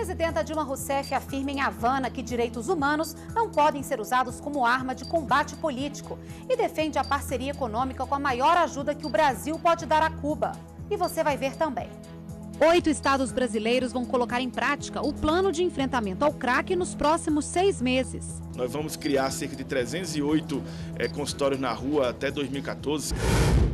Presidenta Dilma Rousseff afirma em Havana que direitos humanos não podem ser usados como arma de combate político e defende a parceria econômica com a maior ajuda que o Brasil pode dar a Cuba. E você vai ver também. Oito estados brasileiros vão colocar em prática o plano de enfrentamento ao crack nos próximos seis meses. Nós vamos criar cerca de 308 é, eh, consultórios na rua até 2014.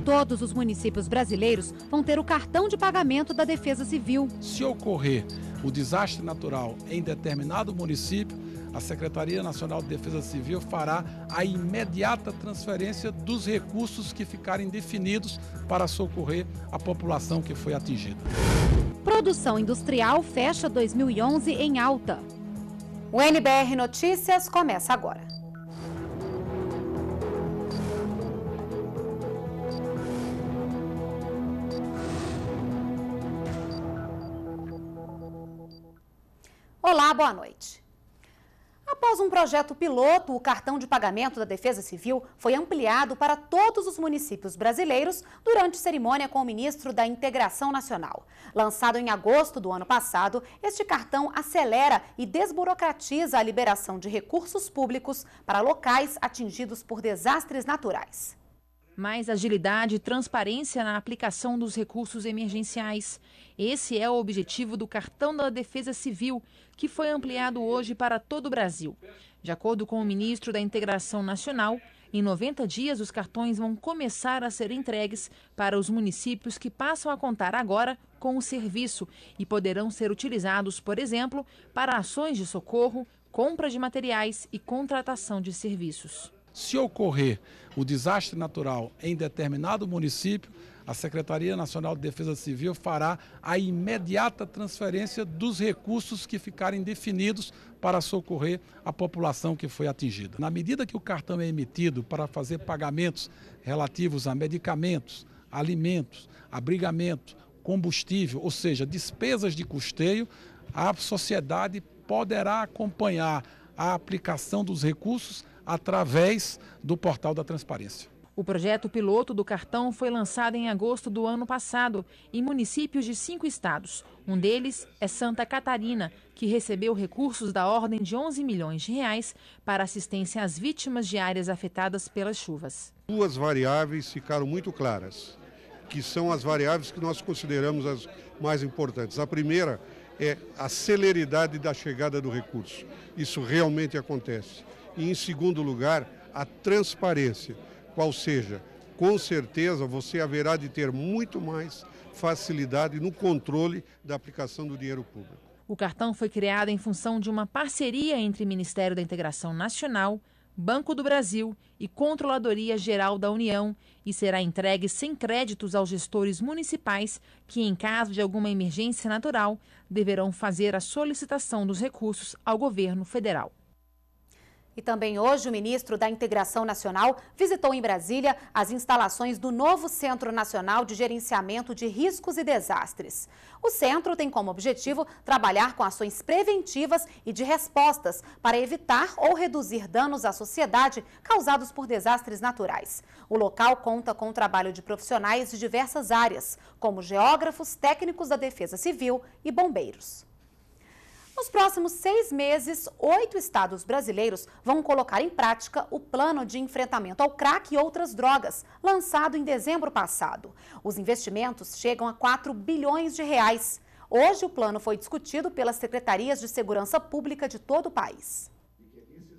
Todos os municípios brasileiros vão ter o cartão de pagamento da Defesa Civil. Se ocorrer o desastre natural em determinado município, a Secretaria Nacional de Defesa Civil fará a imediata transferência dos recursos que ficarem definidos para socorrer a população que foi atingida. Produção industrial fecha 2011 em alta. O NBR Notícias começa agora. Olá, boa noite. Após um projeto piloto, o cartão de pagamento da Defesa Civil foi ampliado para todos os municípios brasileiros durante cerimônia com o ministro da Integração Nacional. Lançado em agosto do ano passado, este cartão acelera e desburocratiza a liberação de recursos públicos para locais atingidos por desastres naturais mais agilidade e transparência na aplicação dos recursos emergenciais. Esse é o objetivo do Cartão da Defesa Civil, que foi ampliado hoje para todo o Brasil. De acordo com o ministro da Integração Nacional, em 90 dias os cartões vão começar a ser entregues para os municípios que passam a contar agora com o serviço e poderão ser utilizados, por exemplo, para ações de socorro, compra de materiais e contratação de serviços. Se ocorrer o desastre natural em determinado município, a Secretaria Nacional de Defesa Civil fará a imediata transferência dos recursos que ficarem definidos para socorrer a população que foi atingida. Na medida que o cartão é emitido para fazer pagamentos relativos a medicamentos, alimentos, abrigamento, combustível, ou seja, despesas de custeio, a sociedade poderá acompanhar a aplicação dos recursos através do portal da transparência. O projeto piloto do cartão foi lançado em agosto do ano passado, em municípios de cinco estados. Um deles é Santa Catarina, que recebeu recursos da ordem de 11 milhões de reais para assistência às vítimas de áreas afetadas pelas chuvas. Duas variáveis ficaram muito claras, que são as variáveis que nós consideramos as mais importantes. A primeira é a celeridade da chegada do recurso. Isso realmente acontece. E, em segundo lugar, a transparência, qual seja, com certeza você haverá de ter muito mais facilidade no controle da aplicação do dinheiro público. O cartão foi criado em função de uma parceria entre Ministério da Integração Nacional, Banco do Brasil e Controladoria Geral da União e será entregue sem créditos aos gestores municipais que, em caso de alguma emergência natural, deverão fazer a solicitação dos recursos ao governo federal. E também hoje o ministro da Integração Nacional visitou em Brasília as instalações do novo Centro Nacional de Gerenciamento de Riscos e Desastres. O centro tem como objetivo trabalhar com ações preventivas e de respostas para evitar ou reduzir danos à sociedade causados por desastres naturais. O local conta com o trabalho de profissionais de diversas áreas, como geógrafos, técnicos da Defesa Civil e bombeiros. Nos próximos seis meses, oito estados brasileiros vão colocar em prática o plano de enfrentamento ao crack e outras drogas, lançado em dezembro passado. Os investimentos chegam a 4 bilhões de reais. Hoje, o plano foi discutido pelas secretarias de segurança pública de todo o país.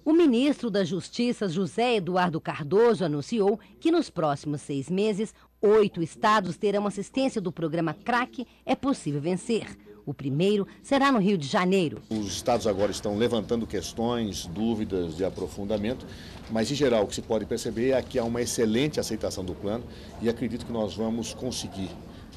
O ministro da Justiça, José Eduardo Cardoso, anunciou que nos próximos seis meses, oito estados terão assistência do programa Crack É Possível Vencer. O primeiro será no Rio de Janeiro. Os estados agora estão levantando questões, dúvidas de aprofundamento, mas em geral o que se pode perceber é que há uma excelente aceitação do plano e acredito que nós vamos conseguir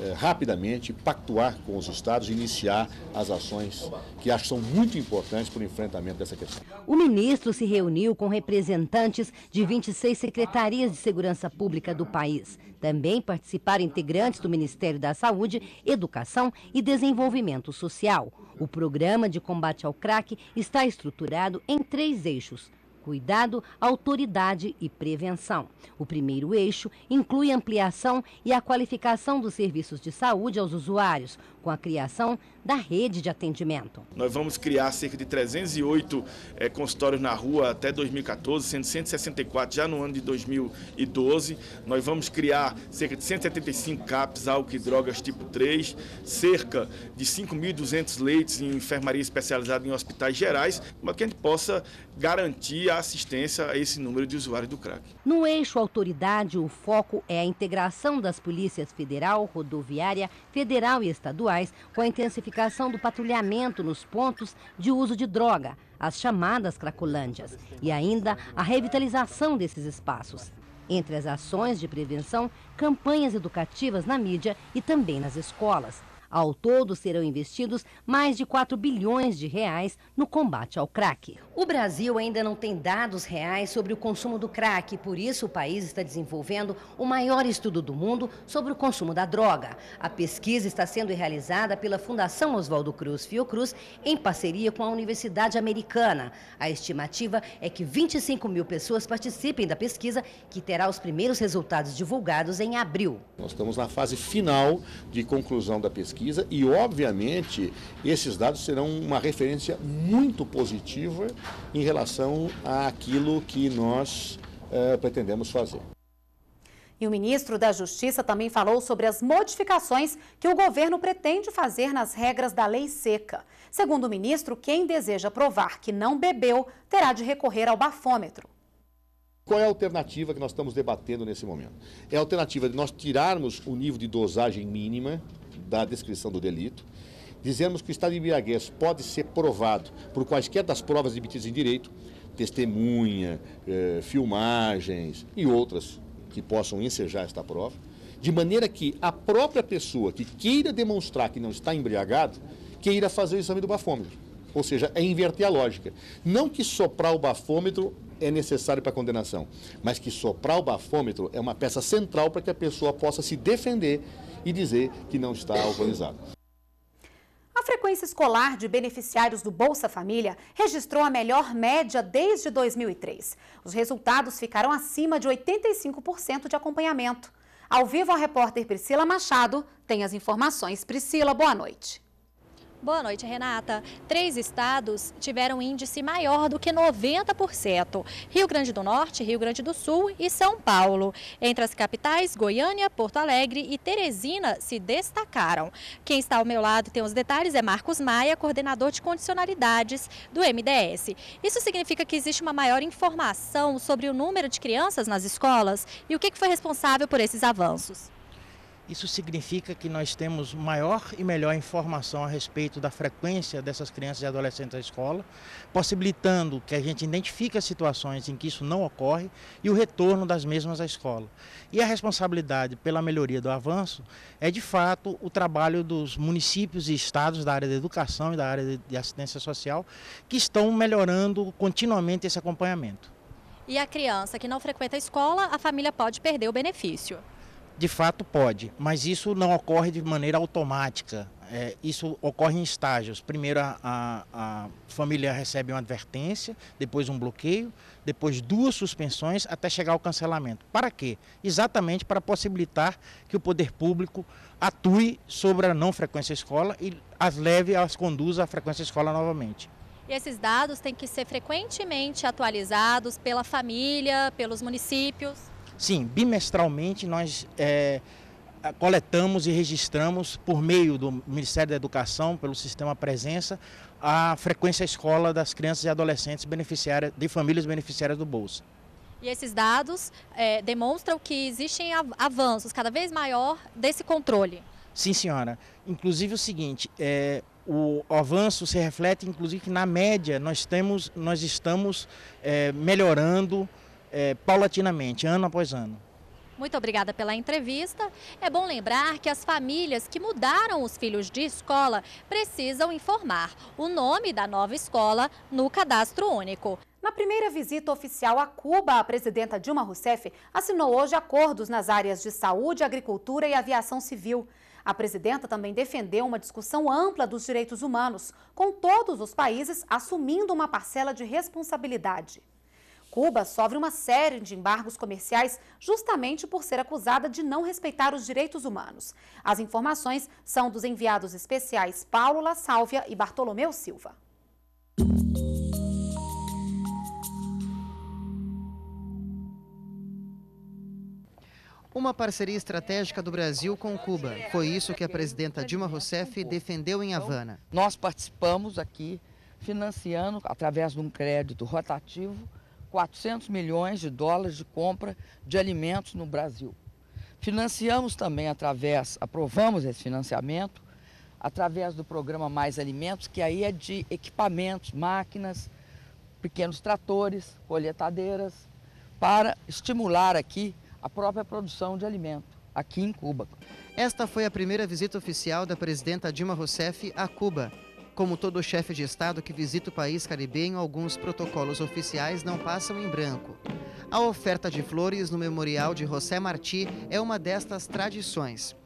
eh, rapidamente pactuar com os estados e iniciar as ações que acho são muito importantes para o enfrentamento dessa questão. O ministro se reuniu com representantes de 26 secretarias de segurança pública do país. Também participaram integrantes do Ministério da Saúde, Educação e Desenvolvimento Social. O programa de combate ao crack está estruturado em três eixos cuidado, autoridade e prevenção. O primeiro eixo inclui ampliação e a qualificação dos serviços de saúde aos usuários, com a criação da rede de atendimento. Nós vamos criar cerca de 308 é, eh, consultórios na rua até 2014, sendo 164 já no ano de 2012. Nós vamos criar cerca de 175 CAPs, álcool e drogas tipo 3, cerca de 5.200 leitos em enfermaria especializada em hospitais gerais, para que a gente possa garantir a assistência a esse número de usuários do crack. No eixo autoridade, o foco é a integração das polícias federal, rodoviária, federal e estadual estaduais com a intensificação do patrulhamento nos pontos de uso de droga, as chamadas cracolândias, e ainda a revitalização desses espaços. Entre as ações de prevenção, campanhas educativas na mídia e também nas escolas. Ao todo, serão investidos mais de 4 bilhões de reais no combate ao crack. O Brasil ainda não tem dados reais sobre o consumo do crack, por isso o país está desenvolvendo o maior estudo do mundo sobre o consumo da droga. A pesquisa está sendo realizada pela Fundação Oswaldo Cruz Fiocruz em parceria com a Universidade Americana. A estimativa é que 25 mil pessoas participem da pesquisa, que terá os primeiros resultados divulgados em abril. Nós estamos na fase final de conclusão da pesquisa pesquisa e, obviamente, esses dados serão uma referência muito positiva em relação àquilo que nós eh, pretendemos fazer. E o ministro da Justiça também falou sobre as modificações que o governo pretende fazer nas regras da lei seca. Segundo o ministro, quem deseja provar que não bebeu terá de recorrer ao bafômetro. Qual é a alternativa que nós estamos debatendo nesse momento? É a alternativa de nós tirarmos o nível de dosagem mínima da descrição do delito. Dizemos que o estado de embriaguez pode ser provado por quaisquer das provas emitidas em direito, testemunha, eh, filmagens e outras que possam ensejar esta prova, de maneira que a própria pessoa que queira demonstrar que não está embriagado, queira fazer o exame do bafômetro. Ou seja, é inverter a lógica. Não que soprar o bafômetro é necessário para a condenação, mas que soprar o bafômetro é uma peça central para que a pessoa possa se defender e dizer que não está alcoolizado. A frequência escolar de beneficiários do Bolsa Família registrou a melhor média desde 2003. Os resultados ficaram acima de 85% de acompanhamento. Ao vivo, a repórter Priscila Machado tem as informações. Priscila, boa noite. Boa noite, Renata. Três estados tiveram índice maior do que 90%: Rio Grande do Norte, Rio Grande do Sul e São Paulo. Entre as capitais, Goiânia, Porto Alegre e Teresina se destacaram. Quem está ao meu lado e tem os detalhes é Marcos Maia, coordenador de condicionalidades do MDS. Isso significa que existe uma maior informação sobre o número de crianças nas escolas e o que foi responsável por esses avanços? Isso significa que nós temos maior e melhor informação a respeito da frequência dessas crianças e adolescentes à escola, possibilitando que a gente identifique as situações em que isso não ocorre e o retorno das mesmas à escola. E a responsabilidade pela melhoria do avanço é, de fato, o trabalho dos municípios e estados da área da educação e da área de assistência social, que estão melhorando continuamente esse acompanhamento. E a criança que não frequenta a escola, a família pode perder o benefício de fato pode, mas isso não ocorre de maneira automática. É, isso ocorre em estágios. Primeiro a, a, a, família recebe uma advertência, depois um bloqueio, depois duas suspensões até chegar ao cancelamento. Para quê? Exatamente para possibilitar que o poder público atue sobre a não frequência escola e as leve, as conduza à frequência escola novamente. E esses dados têm que ser frequentemente atualizados pela família, pelos municípios? Sim, bimestralmente nós é, coletamos e registramos, por meio do Ministério da Educação, pelo sistema Presença, a frequência escola das crianças e adolescentes beneficiárias, de famílias beneficiárias do Bolsa. E esses dados é, demonstram que existem avanços cada vez maior desse controle. Sim, senhora. Inclusive o seguinte, é, o avanço se reflete, inclusive, que na média nós, temos, nós estamos é, melhorando é, paulatinamente, ano após ano. Muito obrigada pela entrevista. É bom lembrar que as famílias que mudaram os filhos de escola precisam informar o nome da nova escola no cadastro único. Na primeira visita oficial a Cuba, a presidenta Dilma Rousseff assinou hoje acordos nas áreas de saúde, agricultura e aviação civil. A presidenta também defendeu uma discussão ampla dos direitos humanos, com todos os países assumindo uma parcela de responsabilidade. Cuba sofre uma série de embargos comerciais justamente por ser acusada de não respeitar os direitos humanos. As informações são dos enviados especiais Paulo La Sálvia e Bartolomeu Silva. Uma parceria estratégica do Brasil com Cuba. Foi isso que a presidenta Dilma Rousseff defendeu em Havana. Nós participamos aqui financiando através de um crédito rotativo 400 milhões de dólares de compra de alimentos no Brasil. Financiamos também através, aprovamos esse financiamento através do programa Mais Alimentos, que aí é de equipamentos, máquinas, pequenos tratores, colheitadeiras, para estimular aqui a própria produção de alimento aqui em Cuba. Esta foi a primeira visita oficial da presidenta Dilma Rousseff a Cuba. Como todo chefe de Estado que visita o país caribenho, alguns protocolos oficiais não passam em branco. A oferta de flores no memorial de José Martí é uma destas tradições.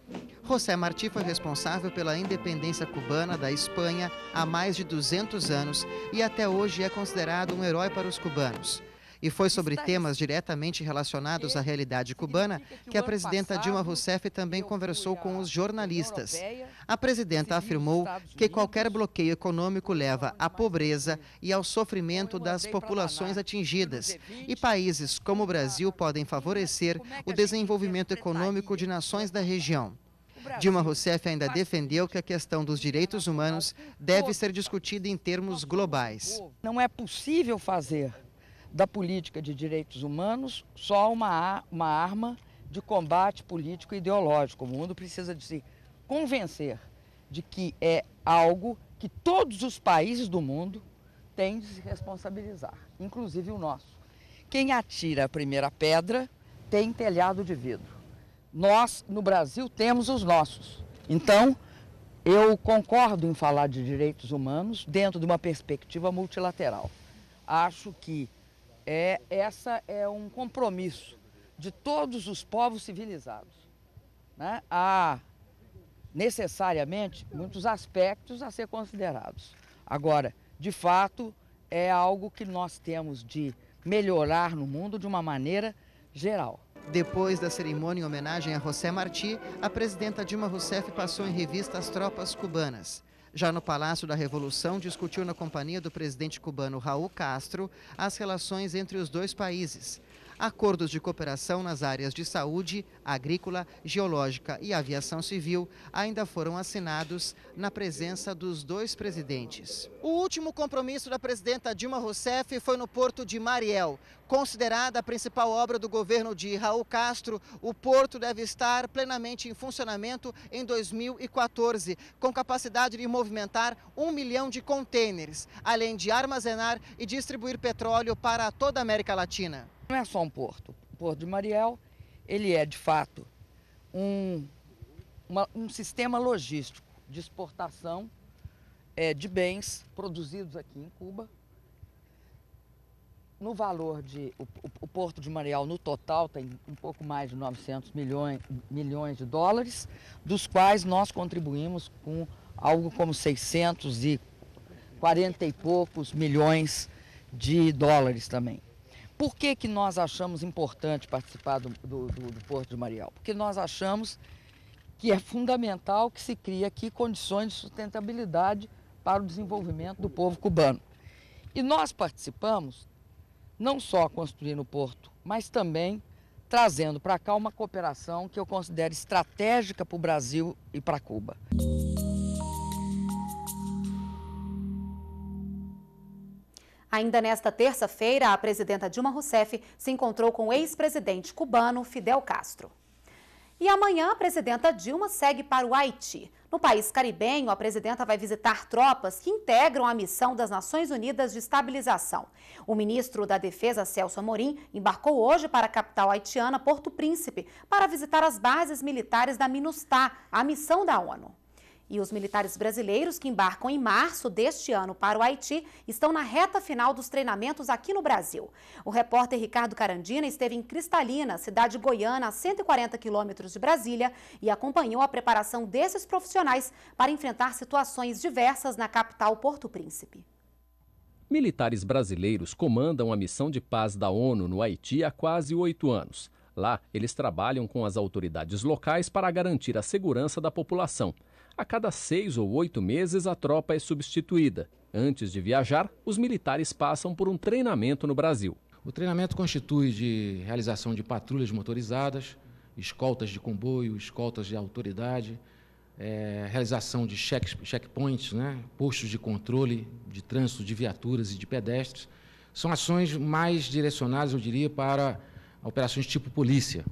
José Martí foi responsável pela independência cubana da Espanha há mais de 200 anos e até hoje é considerado um herói para os cubanos. E foi sobre temas diretamente relacionados à é, realidade cubana que a presidenta Dilma Rousseff também conversou com os jornalistas. A presidenta afirmou que qualquer bloqueio econômico leva à pobreza e ao sofrimento das populações atingidas. E países como o Brasil podem favorecer é o desenvolvimento econômico de nações da região. É Dilma Rousseff ainda defendeu que a questão dos direitos humanos deve ser discutida em termos globais. Não é possível fazer da política de direitos humanos só uma, uma arma de combate político e ideológico. O mundo precisa de se convencer de que é algo que todos os países do mundo têm de se responsabilizar, inclusive o nosso. Quem atira a primeira pedra tem telhado de vidro. Nós, no Brasil, temos os nossos. Então, eu concordo em falar de direitos humanos dentro de uma perspectiva multilateral. Acho que é, essa é um compromisso de todos os povos civilizados. Né? Há necessariamente muitos aspectos a ser considerados. Agora, de fato, é algo que nós temos de melhorar no mundo de uma maneira geral. Depois da cerimônia em homenagem a José Martí, a presidenta Dilma Rousseff passou em revista as tropas cubanas. Já no Palácio da Revolução, discutiu na companhia do presidente cubano Raul Castro as relações entre os dois países acordos de cooperação nas áreas de saúde, agrícola, geológica e aviação civil ainda foram assinados na presença dos dois presidentes. O último compromisso da presidenta Dilma Rousseff foi no porto de Mariel. Considerada a principal obra do governo de Raul Castro, o porto deve estar plenamente em funcionamento em 2014, com capacidade de movimentar um milhão de contêineres, além de armazenar e distribuir petróleo para toda a América Latina. Não é só um porto. O Porto de Mariel, ele é, de fato, um, uma, um sistema logístico de exportação é, de bens produzidos aqui em Cuba. No valor de. O, o, Porto de Mariel, no total, tem um pouco mais de 900 milhões, milhões de dólares, dos quais nós contribuímos com algo como 640 e poucos milhões de dólares também. Por que, que nós achamos importante participar do, do, do Porto de Mariel? Porque nós achamos que é fundamental que se crie aqui condições de sustentabilidade para o desenvolvimento do povo cubano. E nós participamos não só construindo o porto, mas também trazendo para cá uma cooperação que eu considero estratégica para o Brasil e para Cuba. Ainda nesta terça-feira, a presidenta Dilma Rousseff se encontrou com o ex-presidente cubano Fidel Castro. E amanhã, a presidenta Dilma segue para o Haiti. No país caribenho, a presidenta vai visitar tropas que integram a missão das Nações Unidas de Estabilização. O ministro da Defesa, Celso Amorim, embarcou hoje para a capital haitiana, Porto Príncipe, para visitar as bases militares da MINUSTAH, a missão da ONU. E os militares brasileiros que embarcam em março deste ano para o Haiti estão na reta final dos treinamentos aqui no Brasil. O repórter Ricardo Carandina esteve em Cristalina, cidade goiana, a 140 quilômetros de Brasília, e acompanhou a preparação desses profissionais para enfrentar situações diversas na capital Porto Príncipe. Militares brasileiros comandam a missão de paz da ONU no Haiti há quase oito anos. Lá, eles trabalham com as autoridades locais para garantir a segurança da população. A cada seis ou oito meses, a tropa é substituída. Antes de viajar, os militares passam por um treinamento no Brasil. O treinamento constitui de realização de patrulhas motorizadas, escoltas de comboio, escoltas de autoridade, é, realização de check, checkpoints, né, postos de controle de trânsito de viaturas e de pedestres. São ações mais direcionadas, eu diria, para operações tipo polícia,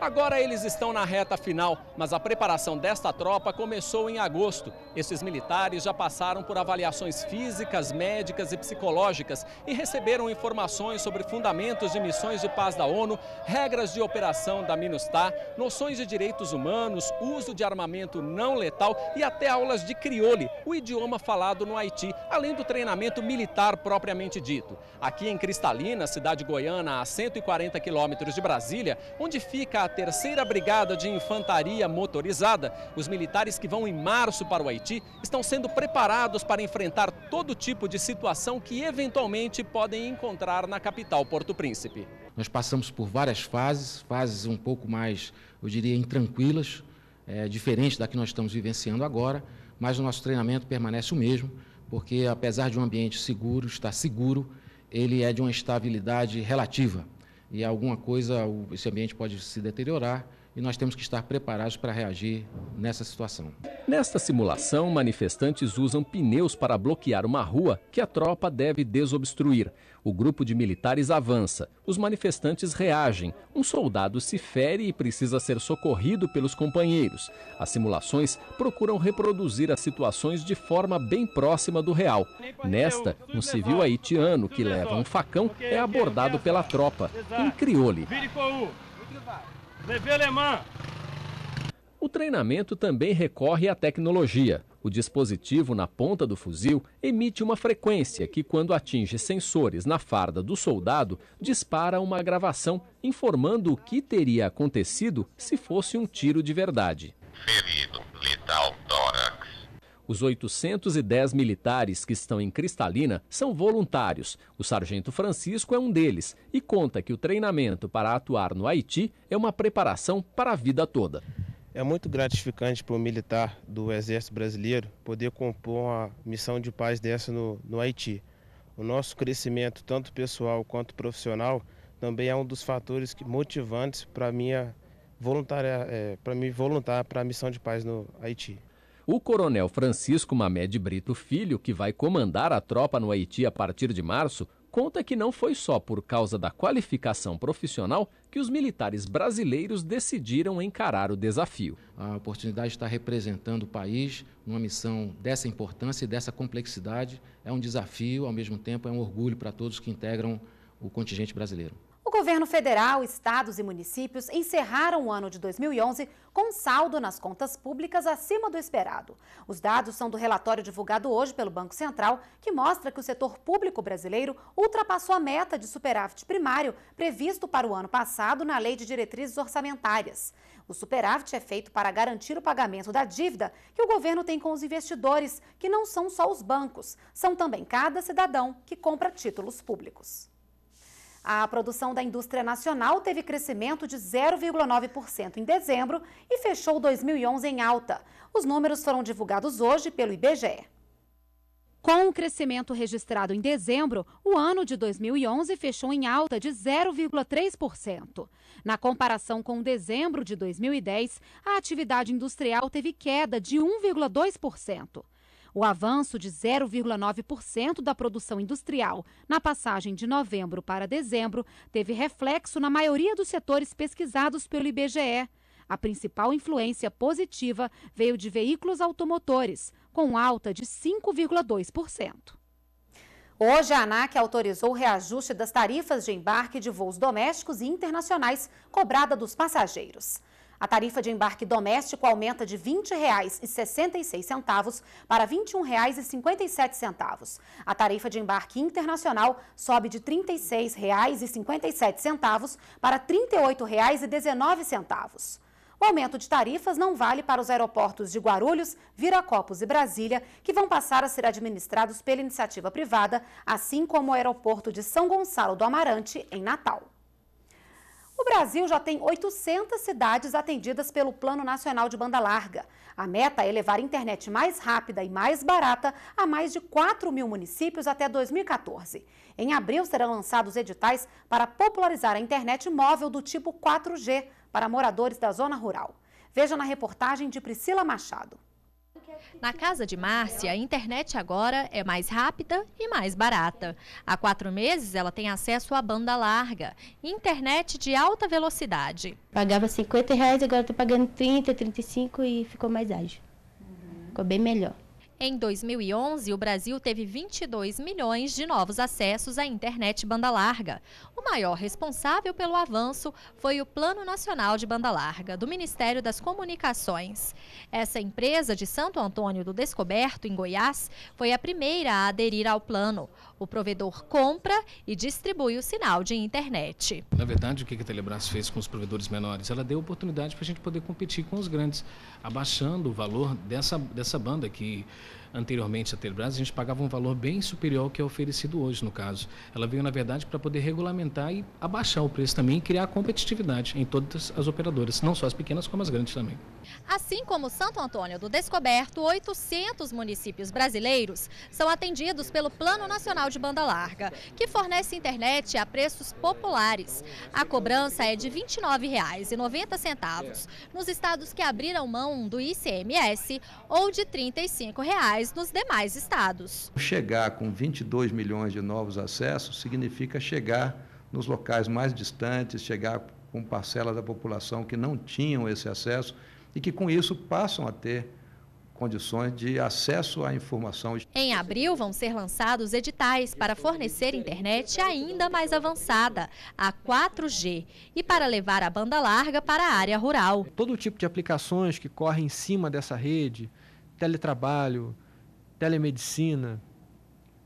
Agora eles estão na reta final, mas a preparação desta tropa começou em agosto. Esses militares já passaram por avaliações físicas, médicas e psicológicas e receberam informações sobre fundamentos de missões de paz da ONU, regras de operação da MINUSTAH, noções de direitos humanos, uso de armamento não letal e até aulas de criole, o idioma falado no Haiti, além do treinamento militar propriamente dito. Aqui em Cristalina, cidade goiana a 140 quilômetros de Brasília, onde fica a a terceira brigada de infantaria motorizada, os militares que vão em março para o Haiti estão sendo preparados para enfrentar todo tipo de situação que eventualmente podem encontrar na capital Porto Príncipe. Nós passamos por várias fases, fases um pouco mais, eu diria, intranquilas, é, diferente da que nós estamos vivenciando agora, mas o nosso treinamento permanece o mesmo, porque apesar de um ambiente seguro, estar seguro, ele é de uma estabilidade relativa e alguma coisa, esse ambiente pode se deteriorar e nós temos que estar preparados para reagir nessa situação. Nesta simulação, manifestantes usam pneus para bloquear uma rua que a tropa deve desobstruir. O grupo de militares avança, os manifestantes reagem, um soldado se fere e precisa ser socorrido pelos companheiros. As simulações procuram reproduzir as situações de forma bem próxima do real. Nesta, um civil haitiano que leva um facão é abordado pela tropa, em crioule. Levei alemã. O treinamento também recorre à tecnologia. O dispositivo na ponta do fuzil emite uma frequência que, quando atinge sensores na farda do soldado, dispara uma gravação informando o que teria acontecido se fosse um tiro de verdade. Ferido, letal, os 810 militares que estão em Cristalina são voluntários. O sargento Francisco é um deles e conta que o treinamento para atuar no Haiti é uma preparação para a vida toda. É muito gratificante para o militar do Exército Brasileiro poder compor uma missão de paz dessa no, no Haiti. O nosso crescimento, tanto pessoal quanto profissional, também é um dos fatores que, motivantes para minha voluntária, é, para me voluntar para a missão de paz no Haiti. O coronel Francisco Mamed Brito Filho, que vai comandar a tropa no Haiti a partir de março, conta que não foi só por causa da qualificação profissional que os militares brasileiros decidiram encarar o desafio. A oportunidade de estar representando o país numa missão dessa importância e dessa complexidade é um desafio, ao mesmo tempo é um orgulho para todos que integram o contingente brasileiro governo federal, estados e municípios encerraram o ano de 2011 com saldo nas contas públicas acima do esperado. Os dados são do relatório divulgado hoje pelo Banco Central, que mostra que o setor público brasileiro ultrapassou a meta de superávit primário previsto para o ano passado na Lei de Diretrizes Orçamentárias. O superávit é feito para garantir o pagamento da dívida que o governo tem com os investidores, que não são só os bancos, são também cada cidadão que compra títulos públicos. A produção da indústria nacional teve crescimento de 0,9% em dezembro e fechou 2011 em alta. Os números foram divulgados hoje pelo IBGE. Com o crescimento registrado em dezembro, o ano de 2011 fechou em alta de 0,3%. Na comparação com dezembro de 2010, a atividade industrial teve queda de 1,2%. O avanço de 0,9% da produção industrial na passagem de novembro para dezembro teve reflexo na maioria dos setores pesquisados pelo IBGE. A principal influência positiva veio de veículos automotores, com alta de 5,2%. Hoje, a ANAC autorizou o reajuste das tarifas de embarque de voos domésticos e internacionais cobrada dos passageiros. A tarifa de embarque doméstico aumenta de R$ 20,66 para R$ 21,57. A tarifa de embarque internacional sobe de R$ 36,57 para R$ 38,19. O aumento de tarifas não vale para os aeroportos de Guarulhos, Viracopos e Brasília, que vão passar a ser administrados pela iniciativa privada, assim como o aeroporto de São Gonçalo do Amarante, em Natal. O Brasil já tem 800 cidades atendidas pelo Plano Nacional de Banda Larga. A meta é levar internet mais rápida e mais barata a mais de 4 mil municípios até 2014. Em abril serão lançados editais para popularizar a internet móvel do tipo 4G para moradores da zona rural. Veja na reportagem de Priscila Machado. Na casa de Márcia, a internet agora é mais rápida e mais barata. Há quatro meses, ela tem acesso à banda larga, internet de alta velocidade. Pagava 50 reais, agora estou tá pagando 30, 35 e ficou mais ágil. Ficou bem melhor. Em 2011, o Brasil teve 22 milhões de novos acessos à internet banda larga. O maior responsável pelo avanço foi o Plano Nacional de Banda Larga, do Ministério das Comunicações. Essa empresa de Santo Antônio do Descoberto, em Goiás, foi a primeira a aderir ao plano. O provedor compra e distribui o sinal de internet. Na verdade, o que a Telebrás fez com os provedores menores? Ela deu oportunidade para a gente poder competir com os grandes, abaixando o valor dessa, dessa banda que anteriormente a Telebrás, a gente pagava um valor bem superior ao que é oferecido hoje, no caso. Ela veio, na verdade, para poder regulamentar e abaixar o preço também e criar competitividade em todas as operadoras, não só as pequenas como as grandes também. Assim como Santo Antônio do Descoberto, 800 municípios brasileiros são atendidos pelo Plano Nacional de Banda Larga, que fornece internet a preços populares. A cobrança é de R$ 29,90 nos estados que abriram mão do ICMS ou de R$ 35 reais nos demais estados. Chegar com 22 milhões de novos acessos significa chegar nos locais mais distantes, chegar com parcela da população que não tinham esse acesso e que com isso passam a ter condições de acesso à informação. Em abril vão ser lançados editais para fornecer internet ainda mais avançada, a 4G, e para levar a banda larga para a área rural. Todo tipo de aplicações que correm em cima dessa rede, teletrabalho, telemedicina,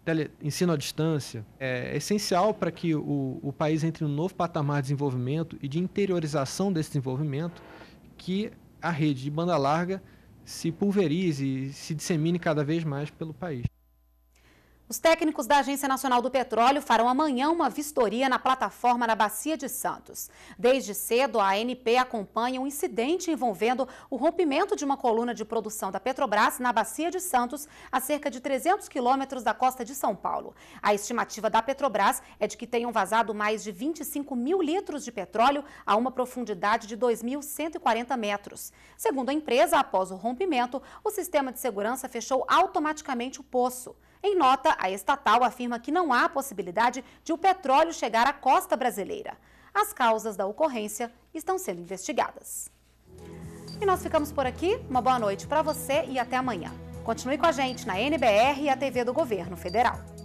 tele, ensino à distância, é essencial para que o, o país entre em um novo patamar de desenvolvimento e de interiorização desse desenvolvimento que a rede de banda larga se pulverize, se dissemine cada vez mais pelo país. Os técnicos da Agência Nacional do Petróleo farão amanhã uma vistoria na plataforma na Bacia de Santos. Desde cedo, a ANP acompanha um incidente envolvendo o rompimento de uma coluna de produção da Petrobras na Bacia de Santos, a cerca de 300 quilômetros da costa de São Paulo. A estimativa da Petrobras é de que tenham vazado mais de 25 mil litros de petróleo a uma profundidade de 2.140 metros. Segundo a empresa, após o rompimento, o sistema de segurança fechou automaticamente o poço. Em nota, a estatal afirma que não há possibilidade de o petróleo chegar à costa brasileira. As causas da ocorrência estão sendo investigadas. E nós ficamos por aqui. Uma boa noite para você e até amanhã. Continue com a gente na NBR e a TV do Governo Federal.